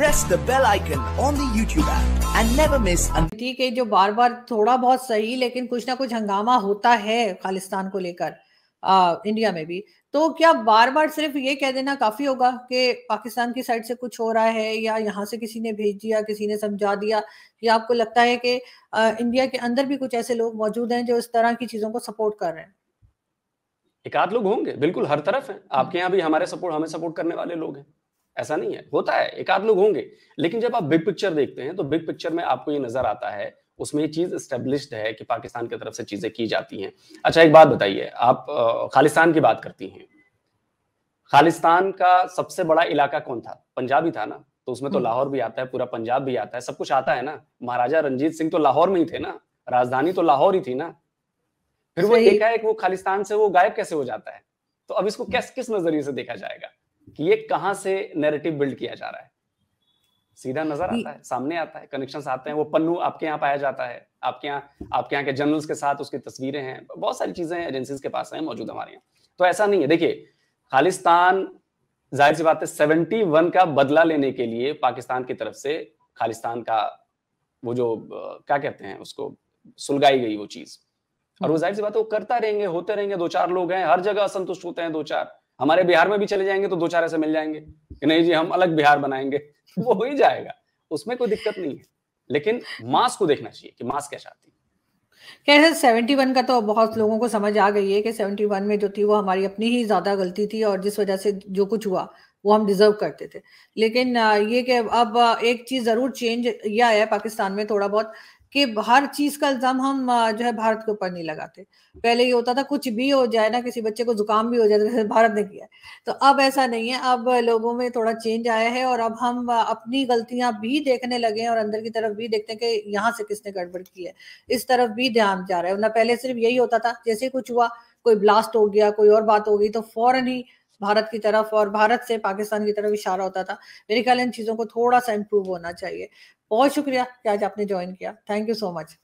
Press the bell icon on the YouTube app and never miss ठीक है जो बार बार थोड़ा बहुत सही लेकिन कुछ ना कुछ हंगामा होता है खालिस्तान को लेकर इंडिया में भी तो क्या बार बार सिर्फ ये कह देना काफी होगा कि पाकिस्तान की साइड से कुछ हो रहा है या यहाँ से किसी ने भेज दिया किसी ने समझा दिया या आपको लगता है कि इंडिया के अंदर भी कुछ ऐसे लोग मौजूद हैं जो इस तरह की चीजों को सपोर्ट कर रहे हैं एक आध लोग होंगे बिल्कुल हर तरफ है हाँ। आपके यहाँ भी हमारे सपोर्ट हमें सपोर्ट करने वाले लोग हैं ऐसा नहीं है होता है एक आध लोग होंगे लेकिन जब आप बिग पिक्चर देखते हैं तो बिग पिक्चर में आपको ये नजर आता है उसमें ये चीज स्टेब्लिश्ड है कि पाकिस्तान की तरफ से चीजें की जाती हैं अच्छा एक बात बताइए आप खालिस्तान की बात करती हैं खालिस्तान का सबसे बड़ा इलाका कौन था पंजाब ही था ना तो उसमें तो हम्म। लाहौर भी आता है पूरा पंजाब भी आता है सब कुछ आता है ना महाराजा रंजीत सिंह तो लाहौर में ही थे ना राजधानी तो लाहौर ही थी ना फिर वो देखा है वो खालिस्तान से वो गायब कैसे हो जाता है तो अब इसको किस किस नजरिए से देखा जाएगा कि ये कहां से नैरेटिव बिल्ड किया जा रहा है सीधा नजर आता है सामने आता है कनेक्शन आते हैं वो पन्नू आपके यहाँ पाया जाता है आपके यहाँ आपके यहाँ के जर्नल्स के साथ उसकी तस्वीरें हैं बहुत सारी चीजें एजेंसी के पास हैं मौजूद हमारे यहाँ तो ऐसा नहीं है देखिए खालिस्तान जाहिर सी बात है सेवेंटी वन का बदला लेने के लिए पाकिस्तान की तरफ से खालिस्तान का वो जो क्या कहते हैं उसको सुलगाई गई वो चीज और वो हम्म। जाहिर सी बात है वो करता रहेंगे होते रहेंगे दो चार लोग हैं हर जगह असंतुष्ट होते हैं दो चार हमारे बिहार में भी चले जाएंगे तो दो चार ऐसे मिल जाएंगे कि नहीं जी हम अलग बिहार बनाएंगे वो हो ही जाएगा उसमें कोई दिक्कत नहीं है लेकिन मास को देखना चाहिए कि मास क्या चाहती है कैसे सेवेंटी वन का तो बहुत लोगों को समझ आ गई है कि सेवेंटी वन में जो थी वो हमारी अपनी ही ज्यादा गलती थी और जिस वजह से जो कुछ हुआ वो हम डिजर्व करते थे लेकिन ये कि अब एक चीज़ ज़रूर चेंज यह आया पाकिस्तान में थोड़ा बहुत कि हर चीज का इल्जाम हम जो है भारत के ऊपर नहीं लगाते पहले ये होता था कुछ भी हो जाए ना किसी बच्चे को जुकाम भी हो जाए जैसे भारत ने किया तो अब ऐसा नहीं है अब लोगों में थोड़ा चेंज आया है और अब हम अपनी गलतियां भी देखने लगे हैं और अंदर की तरफ भी देखते हैं कि यहाँ से किसने गड़बड़ की है इस तरफ भी ध्यान जा रहा है वरना पहले सिर्फ यही होता था जैसे कुछ हुआ कोई ब्लास्ट हो गया कोई और बात हो गई तो फौरन ही भारत की तरफ और भारत से पाकिस्तान की तरफ इशारा होता था मेरे ख्याल इन चीज़ों को थोड़ा सा इम्प्रूव होना चाहिए बहुत शुक्रिया कि आज आपने ज्वाइन किया थैंक यू सो मच